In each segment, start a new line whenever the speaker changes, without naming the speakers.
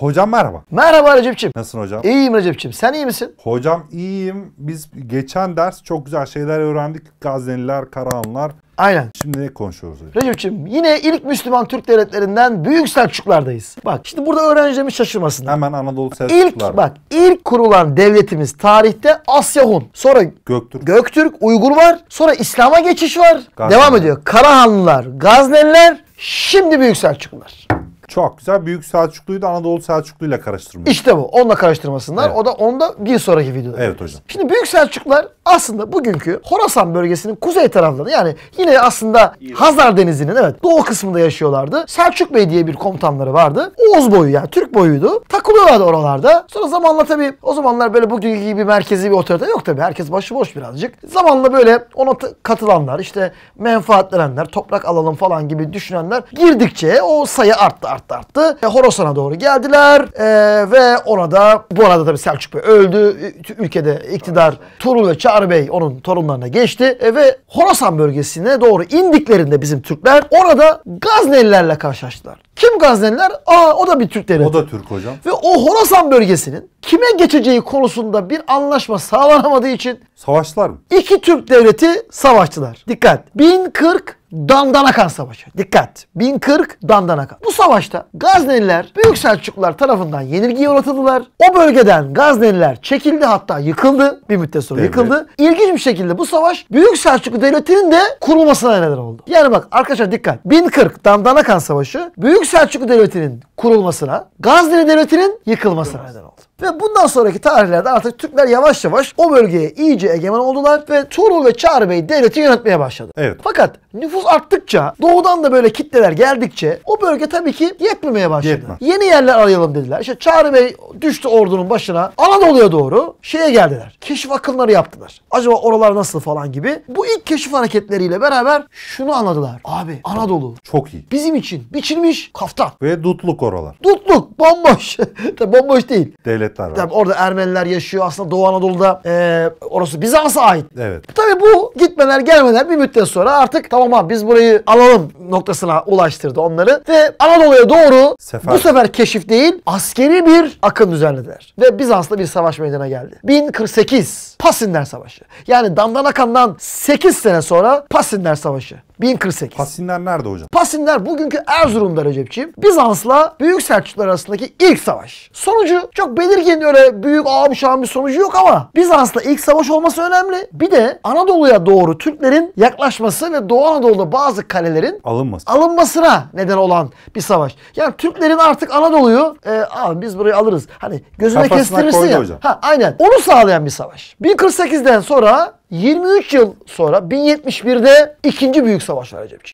Hocam merhaba. Merhaba Recep'ciğim. Nasılsın hocam? İyiyim Recep'ciğim. Sen iyi misin? Hocam iyiyim. Biz geçen ders çok güzel şeyler öğrendik.
Gazneliler, Karahanlar. Aynen. Şimdi ne konuşuyoruz hocam? Recep'ciğim yine ilk Müslüman Türk devletlerinden Büyük Selçuklar'dayız. Bak şimdi burada öğrencilerimiz şaşırmasın. Hemen Anadolu Selçuklar. İlk bak ilk kurulan devletimiz tarihte Asya Hun. Sonra Göktürk. Göktürk, Uygur var. Sonra İslam'a geçiş var. Gazneliler. Devam ediyor. Karahanlılar, Gazneliler, şimdi Büyük Selçuklular. Çok güzel. Büyük Selçuklu'yu da Anadolu Selçuklu'yla karıştırmıyor. İşte bu. Onunla karıştırmasınlar. Evet. O da onda bir sonraki videoda. Evet hocam. Şimdi Büyük Selçuklar aslında bugünkü Horasan bölgesinin kuzey tarafında yani yine aslında Hazar Denizi'nin evet doğu kısmında yaşıyorlardı. Selçuk Bey diye bir komutanları vardı. Oğuz boyu yani Türk boyuydu. Takılıyorlardı oralarda. Sonra zamanla tabii o zamanlar böyle bugünkü gibi merkezi bir otorite yok tabii. Herkes başıboş birazcık. Zamanla böyle ona katılanlar işte menfaatlenenler, toprak alalım falan gibi düşünenler girdikçe o sayı arttı arttı arttı arttı. E, Horasan'a doğru geldiler e, ve orada bu arada tabii Selçuk Bey öldü. Ülkede iktidar Tuğrul ve Çağrı Bey onun torunlarına geçti e, ve Horasan bölgesine doğru indiklerinde bizim Türkler orada Gaznelilerle karşılaştılar. Kim Gazneliler? Aa o da bir Türk devleti. O da Türk hocam. Ve o Horasan bölgesinin kime geçeceği konusunda bir anlaşma sağlanamadığı için savaştılar mı? İki Türk devleti savaştılar. Dikkat. 1040 Dandana Kan Savaşı. Dikkat. 1040 Dandana Kan. Bu savaşta Gazneliler Büyük Selçuklular tarafından yenilgiye uğratıldılar. O bölgeden Gazneliler çekildi hatta yıkıldı. Bir müddet sonra yıkıldı. İlginç bir şekilde bu savaş Büyük Selçuklu Devleti'nin de kurulmasına neden oldu. Yani bak arkadaşlar dikkat. 1040 Dandana Kan Savaşı Büyük Selçuklu Devleti'nin kurulmasına, Gazneli Devleti'nin yıkılmasına neden oldu. Ve bundan sonraki tarihlerde artık Türkler yavaş yavaş o bölgeye iyice egemen oldular ve Tuğrul ve Çağrı Bey devleti yönetmeye başladı. Evet. Fakat nüfus arttıkça, doğudan da böyle kitleler geldikçe o bölge tabii ki yetmemeye başladı. Yetmez. Yeni yerler arayalım dediler. İşte Çağrı Bey düştü ordunun başına. Anadolu'ya doğru şeye geldiler. Keşif akınları yaptılar. Acaba oralar nasıl falan gibi. Bu ilk keşif hareketleriyle beraber şunu anladılar. Abi Anadolu. Çok iyi. Bizim için biçilmiş kaftan. Ve dutluk oralar. Dutluk. Bomboş. Tabii bomboş değil. Devlet devletler var. Tabii orada Ermeniler yaşıyor. Aslında Doğu Anadolu'da e, orası Bizans'a ait. Evet. Tabii bu gitmeler gelmeler bir müddet sonra artık tamam abi biz burayı alalım noktasına ulaştırdı onları. Ve Anadolu'ya doğru sefer. bu sefer keşif değil askeri bir akın düzenlediler. Ve Bizans'ta bir savaş meydana geldi. 1048 Pasinler Savaşı. Yani Dandanakan'dan 8 sene sonra Pasinler Savaşı. 1048. Pasinler nerede hocam? Pasinler bugünkü Erzurum'da Recep'ciğim. Bizans'la Büyük Selçuklular arasındaki ilk savaş. Sonucu çok belirgin öyle büyük ağam şahım bir sonucu yok ama Bizans'la ilk savaş olması önemli. Bir de Anadolu'ya doğru Türklerin yaklaşması ve Doğu Anadolu'da bazı kalelerin alınması. alınmasına neden olan bir savaş. Yani Türklerin artık Anadolu'yu e, abi biz burayı alırız. Hani gözüne kestirirsin ya. Hocam. Ha, aynen. Onu sağlayan bir savaş. 1048'den sonra 23 yıl sonra 1071'de ikinci büyük savaş var Recepçi.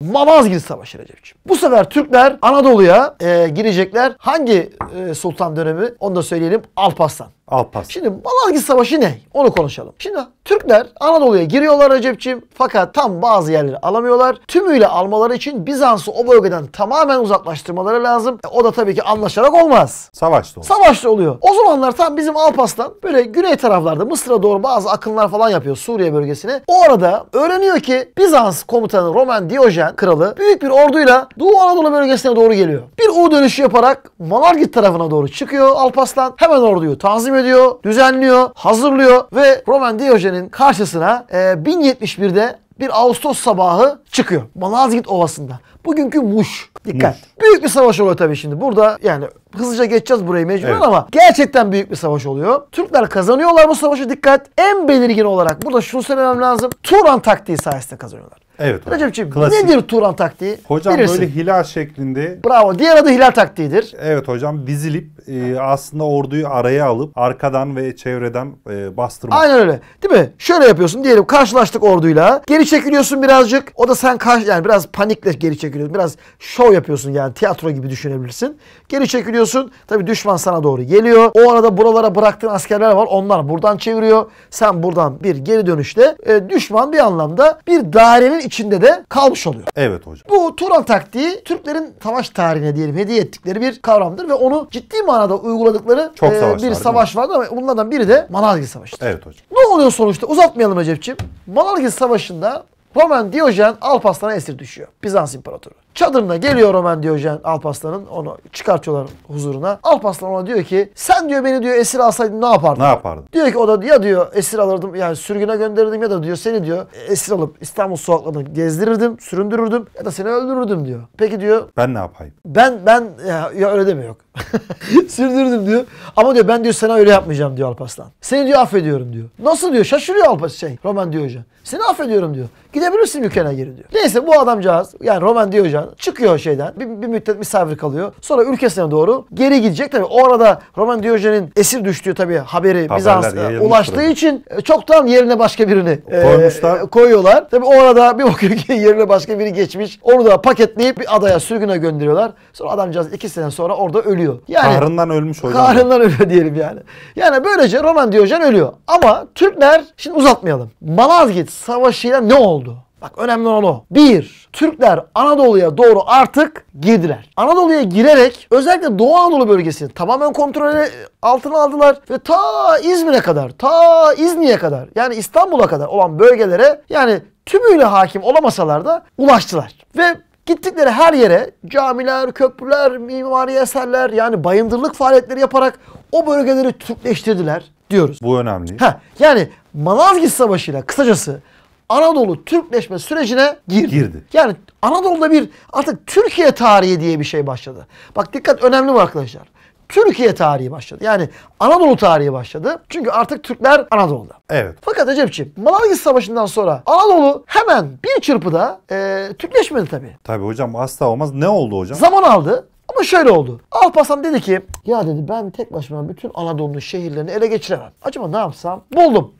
Malazgirt Savaşı Recepçi. Bu sefer Türkler Anadolu'ya e, girecekler. Hangi e, sultan dönemi? Onu da söyleyelim. Alparslan. Alpas. Şimdi Malazgirt Savaşı ne? Onu konuşalım. Şimdi Türkler Anadolu'ya giriyorlar Recep'ciğim. Fakat tam bazı yerleri alamıyorlar. Tümüyle almaları için Bizans'ı o bölgeden tamamen uzaklaştırmaları lazım. E, o da tabii ki anlaşarak olmaz. Savaşta oluyor. Savaşta oluyor. O zamanlar tam bizim Alpas'tan böyle güney taraflarda Mısır'a doğru bazı akınlar falan yapıyor Suriye bölgesine. O arada öğreniyor ki Bizans komutanı Roman Diyojen kralı büyük bir orduyla Doğu Anadolu bölgesine doğru geliyor. Bir U dönüşü yaparak Malazgirt tarafına doğru çıkıyor Alpas'tan. Hemen orduyu tanzim ediyor ediyor, düzenliyor, hazırlıyor ve Roman Diyojen'in karşısına e, 1071'de bir Ağustos sabahı çıkıyor. Malazgirt Ovası'nda. Bugünkü Muş. Dikkat. Muş. Büyük bir savaş oluyor tabii şimdi. Burada yani hızlıca geçeceğiz burayı mecburen evet. ama gerçekten büyük bir savaş oluyor. Türkler kazanıyorlar bu savaşı dikkat. En belirgin olarak burada şunu söylemem lazım. Turan taktiği sayesinde kazanıyorlar.
Evet hocam. Recepciğim Klasik. nedir
Turan taktiği? Hocam Bilirsin. böyle
hilal şeklinde. Bravo. Diğer adı hilal taktiğidir. Evet hocam dizilip e, aslında orduyu araya alıp arkadan ve çevreden e, bastırmak. Aynen
öyle. Değil mi? Şöyle yapıyorsun diyelim karşılaştık orduyla. Geri çekiliyorsun birazcık. O da sen karşı yani biraz panikle geri çekiliyorsun. Biraz şov yapıyorsun yani tiyatro gibi düşünebilirsin. Geri çekiliyorsun. tabi düşman sana doğru geliyor. O arada buralara bıraktığın askerler var. Onlar buradan çeviriyor. Sen buradan bir geri dönüşte e, düşman bir anlamda bir dairenin içinde de kalmış oluyor. Evet hocam. Bu Turan taktiği Türklerin savaş tarihine diyelim hediye ettikleri bir kavramdır ve onu ciddi manada uyguladıkları Çok e, bir savaş vardı ama bunlardan biri de Manalgil Savaşı'dır. Evet hocam. Ne oluyor sonuçta? Uzatmayalım Recep'ciğim. Manalgil Savaşı'nda Roman Diyojen Alparslan'a esir düşüyor. Bizans İmparatoru. Çadırına geliyor Roman Diyojen Alpaslan'ın. Onu çıkartıyorlar huzuruna. Alpaslan ona diyor ki sen diyor beni diyor esir alsaydın ne yapardın? Ne yapardın? Diyor ki o da ya diyor esir alırdım yani sürgüne gönderirdim ya da diyor seni diyor esir alıp İstanbul sokaklarını gezdirirdim, süründürürdüm ya da seni öldürürdüm diyor. Peki diyor. Ben ne yapayım? Ben ben ya, ya öyle demiyor yok. Sürdürdüm diyor. Ama diyor ben diyor sana öyle yapmayacağım diyor Alparslan. Seni diyor affediyorum diyor. Nasıl diyor şaşırıyor Alparslan şey Roman diyor hoca. Seni affediyorum diyor. Gidebilirsin ülkene geri diyor. Neyse bu adamcağız yani Roman diyor hoca çıkıyor şeyden. Bir, bir müddet misafir kalıyor. Sonra ülkesine doğru geri gidecek tabii. O arada Roman Diyojen'in esir düştüğü tabii haberi Bizans'a ulaştığı tabii. için e, çoktan yerine başka birini e, e, koyuyorlar. Tabii o arada bir bakıyor ki yerine başka biri geçmiş. Onu da paketleyip bir adaya sürgüne gönderiyorlar. Sonra adamcağız iki sene sonra orada ölüyor ölüyor. Yani, kahrından ölmüş hocam. Kahrından ölüyor diyelim yani. Yani böylece Roman Diyojen ölüyor. Ama Türkler, şimdi uzatmayalım. Malazgirt Savaşı'yla ne oldu? Bak önemli olan o. Bir, Türkler Anadolu'ya doğru artık girdiler. Anadolu'ya girerek özellikle Doğu Anadolu bölgesini tamamen kontrolü e, altına aldılar ve ta İzmir'e kadar, ta İzni'ye kadar yani İstanbul'a kadar olan bölgelere yani tümüyle hakim olamasalar da ulaştılar. Ve Gittikleri her yere camiler, köprüler, mimari eserler yani bayındırlık faaliyetleri yaparak o bölgeleri Türkleştirdiler diyoruz. Bu önemli. Ha, yani Malazgirt Savaşı ile kısacası Anadolu Türkleşme sürecine girdi. girdi. Yani Anadolu'da bir artık Türkiye tarihi diye bir şey başladı. Bak dikkat önemli bu arkadaşlar. Türkiye tarihi başladı. Yani Anadolu tarihi başladı. Çünkü artık Türkler Anadolu'da. Evet. Fakat Recep'ciğim Malazgirt Savaşı'ndan sonra Anadolu hemen bir çırpıda e, Türkleşmedi tabii. Tabii hocam asla olmaz. Ne oldu hocam? Zaman aldı. Ama şöyle oldu. Alparslan dedi ki ya dedi ben tek başıma bütün Anadolu'nun şehirlerini ele geçiremem. Acaba ne yapsam? Buldum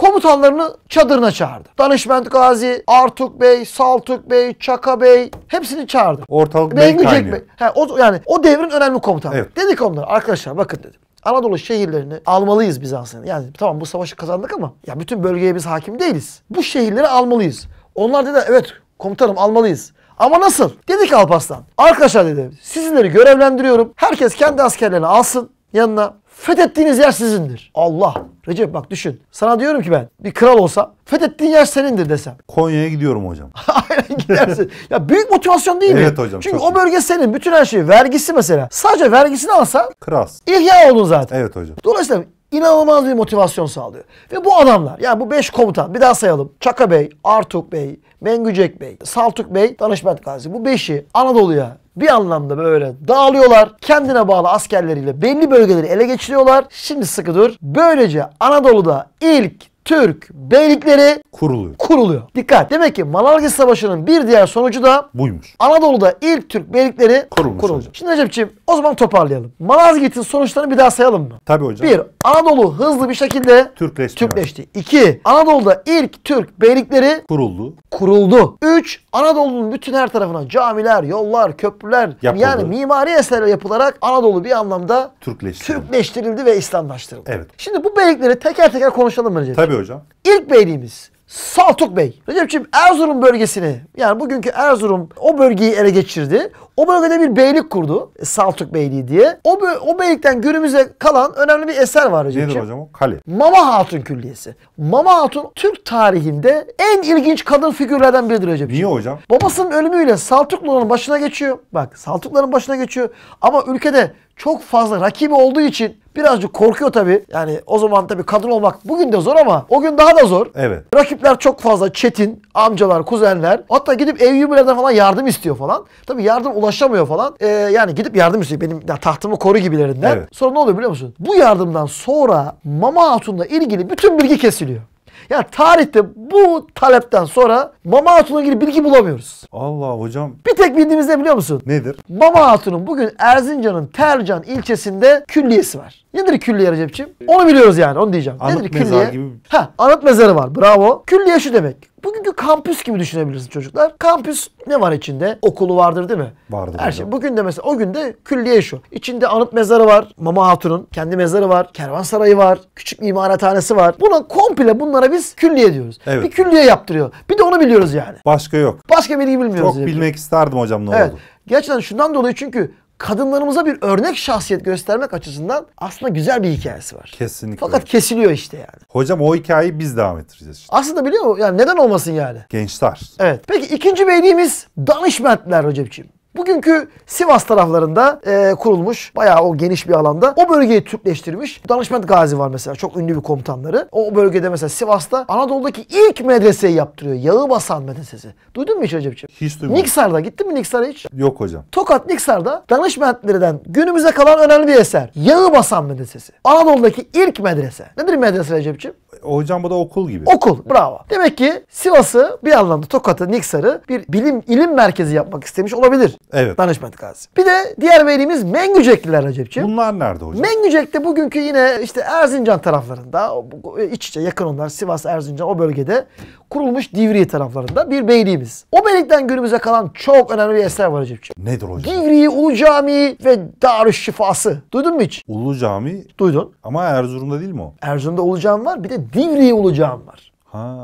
komutanlarını çadırına çağırdı. Danışment Gazi, Artuk Bey, Saltuk Bey, Çaka Bey hepsini çağırdı. Ortalık Bengü Cenk Bey. He, o, yani o devrin önemli komutanı. Evet. Dedik onlara arkadaşlar bakın dedim. Anadolu şehirlerini almalıyız Bizans'ın. Yani tamam bu savaşı kazandık ama ya bütün bölgeye biz hakim değiliz. Bu şehirleri almalıyız. Onlar dedi evet komutanım almalıyız. Ama nasıl? Dedi ki Alparslan. Arkadaşlar dedi Sizinleri görevlendiriyorum. Herkes kendi askerlerini alsın yanına Fethettiğiniz yer sizindir. Allah. Recep bak düşün. Sana diyorum ki ben bir kral olsa fethettiğin yer senindir desem. Konya'ya gidiyorum hocam. Aynen gidersin. ya büyük motivasyon değil mi? Evet hocam. Çünkü o bölge senin. Bütün her şeyi Vergisi mesela. Sadece vergisini alsan. Kras. İhya oldun zaten. Evet hocam. Dolayısıyla inanılmaz bir motivasyon sağlıyor. Ve bu adamlar yani bu 5 komutan bir daha sayalım. Çaka Bey, Artuk Bey, Mengücek Bey, Saltuk Bey, Danışmet Gazi. Bu 5'i Anadolu'ya bir anlamda böyle dağılıyorlar. Kendine bağlı askerleriyle belli bölgeleri ele geçiriyorlar. Şimdi sıkı dur. Böylece Anadolu'da ilk Türk beylikleri kuruluyor. Kuruluyor. Dikkat. Demek ki Malazgirt Savaşı'nın bir diğer sonucu da buymuş. Anadolu'da ilk Türk beylikleri kurulmuş. kurulacak. Şimdi Recep'ciğim o zaman toparlayalım. Malazgirt'in sonuçlarını bir daha sayalım mı? Tabii hocam. Bir, Anadolu hızlı bir şekilde Türkleşti. Türkleşti. İki, Anadolu'da ilk Türk beylikleri kuruldu. Kuruldu. Üç, Anadolu'nun bütün her tarafına camiler, yollar, köprüler Yapıldı. yani mimari eserler yapılarak Anadolu bir anlamda Türkleştirildi, ve İslamlaştırıldı. Evet. Şimdi bu beylikleri teker teker konuşalım mı Recep? Tabii hocam. İlk beyliğimiz Saltuk Bey. Recep'ciğim Erzurum bölgesini yani bugünkü Erzurum o bölgeyi ele geçirdi. O bölgede bir beylik kurdu. E, Saltuk Beyliği diye. O, o beylikten günümüze kalan önemli bir eser var Recep'ciğim. Nedir hocam o? Kale. Mama Hatun Külliyesi. Mama Hatun Türk tarihinde en ilginç kadın figürlerden biridir Recep'ciğim. Niye hocam? Babasının ölümüyle Saltukluların başına geçiyor. Bak Saltukluların başına geçiyor. Ama ülkede çok fazla rakibi olduğu için Birazcık korkuyor tabii. Yani o zaman tabii kadın olmak bugün de zor ama o gün daha da zor. Evet. Rakipler çok fazla çetin. Amcalar, kuzenler. Hatta gidip ev yürümelerden falan yardım istiyor falan. Tabii yardım ulaşamıyor falan. Ee, yani gidip yardım istiyor. Benim ya, tahtımı koru gibilerinden. Evet. Sonra ne oluyor biliyor musun? Bu yardımdan sonra Mama Hatun'la ilgili bütün bilgi kesiliyor. Ya tarihte bu talepten sonra Mama Hatun'a ilgili bilgi bulamıyoruz. Allah hocam. Bir tek bildiğimiz ne biliyor musun? Nedir? Mama Hatun'un bugün Erzincan'ın Tercan ilçesinde külliyesi var. Nedir külliye Recep'ciğim? Onu biliyoruz yani onu diyeceğim. Anıt Nedir mezar külliye? gibi. Ha, anıt mezarı var bravo. Külliye şu demek. Bugünkü kampüs gibi düşünebilirsin çocuklar. Kampüs ne var içinde? Okulu vardır değil mi? Vardır. Her şey. Bugün de mesela o gün de külliye şu. İçinde anıt mezarı var. Mama Hatun'un kendi mezarı var. Kervansarayı var. Küçük imarathanesi var. Buna komple bunlara biz külliye diyoruz. Evet. Bir külliye yaptırıyor. Bir de onu biliyoruz yani. Başka yok. Başka bilgi bilmiyoruz. Çok yani. bilmek isterdim hocam ne evet. oldu. Gerçekten şundan dolayı çünkü kadınlarımıza bir örnek şahsiyet göstermek açısından aslında güzel bir hikayesi var.
Kesinlikle. Fakat
kesiliyor işte yani.
Hocam o hikayeyi biz devam ettireceğiz
işte. Aslında biliyor musun? Yani neden olmasın yani? Gençler. Evet. Peki ikinci beyliğimiz danışmentler hocamcığım. Bugünkü Sivas taraflarında e, kurulmuş bayağı o geniş bir alanda o bölgeyi Türkleştirmiş. Danışmet Gazi var mesela çok ünlü bir komutanları. O bölgede mesela Sivas'ta Anadolu'daki ilk medreseyi yaptırıyor. Yağı medresesi. Duydun mu hiç Recep'ciğim? Hiç duymadım. Niksar'da gittin mi Niksar'a hiç? Yok hocam. Tokat Niksar'da Danışmetli'den günümüze kalan önemli bir eser. Yağı medresesi. Anadolu'daki ilk medrese. Nedir medrese Recep'ciğim? hocam bu da okul gibi. Okul. Bravo. Demek ki Sivas'ı bir anlamda Tokat'ı, Niksar'ı bir bilim ilim merkezi yapmak istemiş olabilir. Evet. Danışment Gazi. Bir de diğer velimiz Mengücekliler Recep'ciğim. Bunlar nerede hocam? Mengücek'te bugünkü yine işte Erzincan taraflarında e, iç içe yakın onlar Sivas, Erzincan o bölgede kurulmuş Divriye taraflarında bir beyliğimiz. O beylikten günümüze kalan çok önemli bir eser var Recep'ciğim. Nedir hocam? Divriye Ulu Camii ve Darüş Şifası. Duydun mu hiç? Ulu Cami. Duydun. Ama Erzurum'da değil mi o? Erzurum'da Ulu Cami var. Bir de Divriye Ulu var. Ha.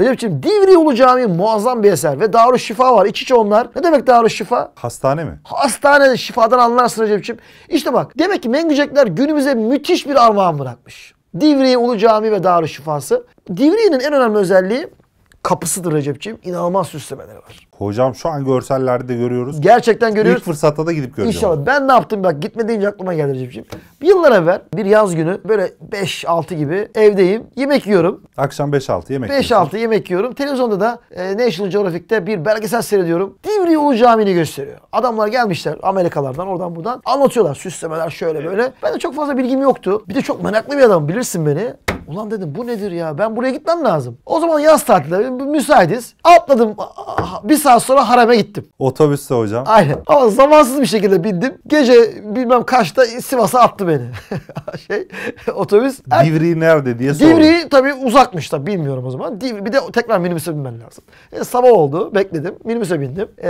Recep'ciğim Divriği Ulu muazzam bir eser ve Darüş Şifa var. İç içe onlar. Ne demek Darüş Şifa? Hastane mi? Hastane şifadan anlarsın Recep'ciğim. İşte bak demek ki Mengücekler günümüze müthiş bir armağan bırakmış. Divriği Ulu ve Darüş Şifası. Divriye'nin en önemli özelliği kapısıdır Recep'ciğim. İnanılmaz süslemeleri var. Hocam şu an görsellerde de görüyoruz. Gerçekten görüyoruz. İlk fırsatta da gidip göreceğim. İnşallah. Ben ne yaptım bak gitme deyince aklıma geldi Recep'ciğim. Yıllar evvel bir yaz günü böyle 5-6 gibi evdeyim. Yemek yiyorum. Akşam 5-6 yemek 5-6 yemek yiyorum. Televizyonda da e, National Geographic'te bir belgesel seyrediyorum. Divri Ulu Camii'ni gösteriyor. Adamlar gelmişler Amerikalardan oradan buradan. Anlatıyorlar süslemeler şöyle böyle. Ben de çok fazla bilgim yoktu. Bir de çok meraklı bir adam bilirsin beni. Ulan dedim bu nedir ya ben buraya gitmem lazım. O zaman yaz tatili müsaitiz. Atladım bir saat sonra hareme gittim. Otobüste hocam. Aynen ama zamansız bir şekilde bindim. Gece bilmem kaçta Sivas'a attı beni. şey otobüs.
Divri nerede diye sordum. Divri
tabii uzakmış da bilmiyorum o zaman. Divri, bir de tekrar minibüse binmen lazım. E, sabah oldu bekledim minibüse bindim. E,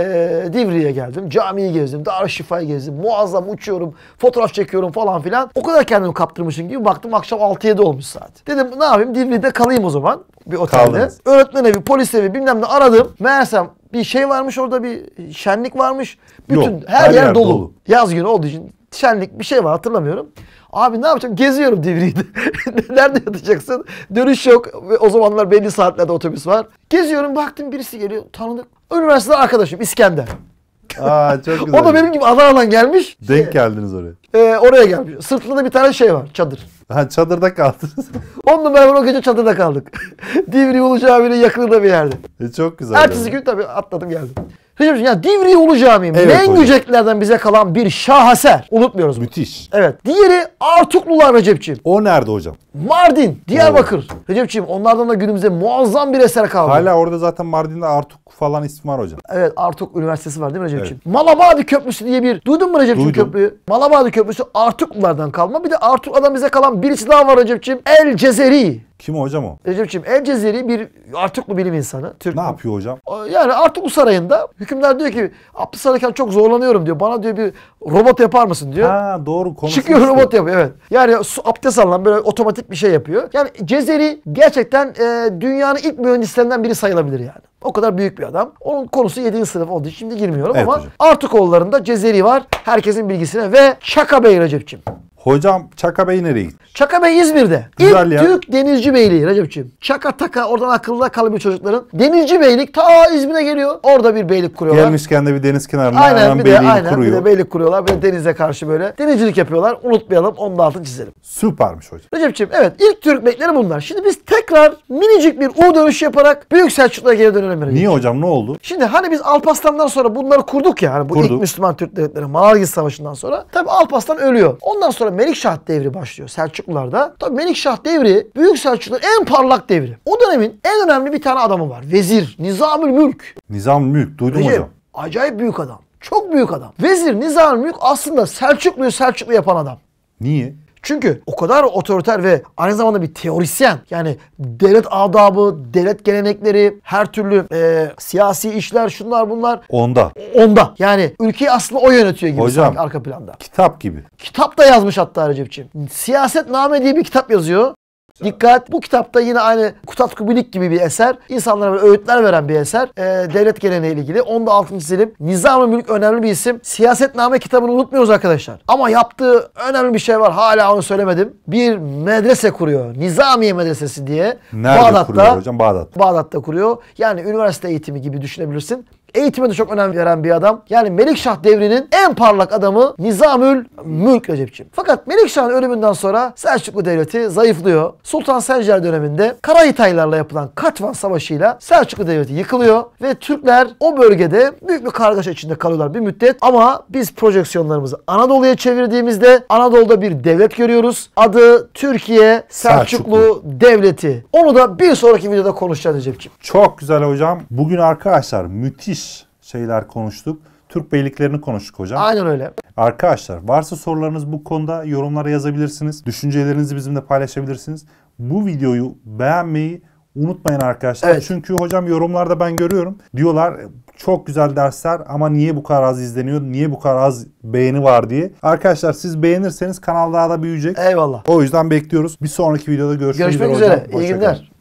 Divri'ye geldim camiyi gezdim Darüşşifa'yı gezdim muazzam uçuyorum fotoğraf çekiyorum falan filan. O kadar kendimi kaptırmışım gibi baktım akşam 6-7 olmuş saat. Dedim ne yapayım Divri'de kalayım o zaman bir otelde. Kaldınız. Öğretmen evi, polis evi bilmem ne aradım. Meğersem bir şey varmış orada bir şenlik varmış. Bütün Yok, her, her yer, yer dolu. dolu. Yaz günü olduğu için şenlik bir şey var hatırlamıyorum. Abi ne yapacağım? Geziyorum Divriği'de. Nerede yatacaksın? Dönüş yok. Ve o zamanlar belli saatlerde otobüs var. Geziyorum baktım birisi geliyor tanıdık. Üniversitede arkadaşım İskender. Aa çok güzel. o da benim gibi Adana'dan gelmiş. Denk
geldiniz oraya.
Ee, oraya gelmiş. Sırtında bir tane şey var çadır. Ha çadırda kaldınız. Onunla beraber o gece çadırda kaldık. Divriye Ulucu abinin yakınında bir yerde. E, çok güzel. Ertesi gün tabii atladım geldim. Hocam ya Divri Ulu evet, Mengüceklerden bize kalan bir şaheser. Unutmuyoruz bunu. Müthiş. Evet. Diğeri Artuklular Recepciğim. O nerede hocam? Mardin, Diyarbakır. Evet. Recepciğim onlardan da günümüzde muazzam bir eser kaldı. Hala orada zaten Mardin'de Artuk falan ismi var hocam. Evet Artuk Üniversitesi var değil mi Recepciğim? Evet. Malabadi Köprüsü diye bir duydun mu Recepciğim köprüyü? Malabadi Köprüsü Artuklulardan kalma. Bir de Artuklulardan bize kalan birisi daha var Recepciğim. El Cezeri. Kim o hocam o? Recep'ciğim El Cezeri bir Artuklu bilim insanı. Türk ne yapıyor hocam? Yani Artuklu Sarayı'nda hükümdar diyor ki Abdülsarakhan çok zorlanıyorum diyor. Bana diyor bir robot yapar mısın diyor. Ha doğru konuşuyor. Çıkıyor robot yapıyor evet. Yani su abdest alınan böyle otomatik bir şey yapıyor. Yani Cezeri gerçekten e, dünyanın ilk mühendislerinden biri sayılabilir yani. O kadar büyük bir adam. Onun konusu 7. sınıf olduğu için şimdi girmiyorum evet, ama hocam. Artukoğullarında Cezeri var. Herkesin bilgisine ve Çaka Bey Recep'ciğim. Hocam Çaka Bey nereye gitti? Çaka Bey İzmir'de. Güzel İlk ya. Türk Denizci Beyliği Recep'ciğim. Çaka taka oradan akılda kalmıyor çocukların. Denizci Beylik ta İzmir'e geliyor. Orada bir beylik kuruyorlar.
Gelmişken de bir deniz kenarına aynen, hemen bir de, beyliği aynen, kuruyor. Bir de
beylik kuruyorlar. Böyle denize karşı böyle denizcilik yapıyorlar. Unutmayalım onun da altını çizelim. Süpermiş hocam. Recep'ciğim evet ilk Türk beylikleri bunlar. Şimdi biz tekrar minicik bir U dönüşü yaparak Büyük Selçuklu'ya geri dönelim. Recep'ciğim. Niye hocam ne oldu? Şimdi hani biz Alparslan'dan sonra bunları kurduk ya. Hani bu kurduk. ilk Müslüman Türk devletleri Malazgirt Savaşı'ndan sonra. Tabi Alparslan ölüyor. Ondan sonra sonra Melikşah devri başlıyor Selçuklularda. Tabii Melikşah devri Büyük Selçukluların en parlak devri. O dönemin en önemli bir tane adamı var. Vezir Nizamül Mülk.
Nizamül Mülk duydum Recep, hocam.
Acayip büyük adam. Çok büyük adam. Vezir Nizamül Mülk aslında Selçuklu'yu Selçuklu yapan adam. Niye? Çünkü o kadar otoriter ve aynı zamanda bir teorisyen yani devlet adabı, devlet gelenekleri, her türlü e, siyasi işler şunlar bunlar. Onda. Onda. Yani ülkeyi aslında o yönetiyor gibi Hocam, sanki arka planda. kitap gibi. Kitap da yazmış hatta Recep'ciğim. Siyasetname diye bir kitap yazıyor. Dikkat bu kitapta yine aynı Kutat Kubilik gibi bir eser. İnsanlara böyle öğütler veren bir eser. Ee, devlet geleneği ilgili. Onu da altını çizelim. Nizam-ı Mülk önemli bir isim. Siyasetname kitabını unutmuyoruz arkadaşlar. Ama yaptığı önemli bir şey var. Hala onu söylemedim. Bir medrese kuruyor. Nizamiye Medresesi diye. Nerede Bağdat'ta, kuruyor
hocam? Bağdat.
Bağdat'ta kuruyor. Yani üniversite eğitimi gibi düşünebilirsin. Eğitime de çok önem veren bir adam. Yani Melikşah devrinin en parlak adamı Nizamül Mülk Recepciğim. Fakat Melikşah'ın ölümünden sonra Selçuklu Devleti zayıflıyor. Sultan Sencer döneminde Karahitaylarla yapılan Katvan Savaşı ile Selçuklu Devleti yıkılıyor ve Türkler o bölgede büyük bir kargaşa içinde kalıyorlar bir müddet. Ama biz projeksiyonlarımızı Anadolu'ya çevirdiğimizde Anadolu'da bir devlet görüyoruz. Adı Türkiye Selçuklu, Selçuklu. Devleti. Onu da bir sonraki videoda konuşacağız Recepciğim. Çok güzel
hocam. Bugün arkadaşlar müthiş şeyler konuştuk. Türk beyliklerini konuştuk hocam. Aynen öyle. Arkadaşlar varsa sorularınız bu konuda yorumlara yazabilirsiniz. Düşüncelerinizi bizimle paylaşabilirsiniz. Bu videoyu beğenmeyi unutmayın arkadaşlar. Evet. Çünkü hocam yorumlarda ben görüyorum. Diyorlar çok güzel dersler ama niye bu kadar az izleniyor? Niye bu kadar az beğeni var diye. Arkadaşlar siz beğenirseniz kanal daha da büyüyecek. Eyvallah. O yüzden bekliyoruz. Bir sonraki videoda görüşmek, görüşmek üzere, üzere. Görüşmek üzere. İyi
günler.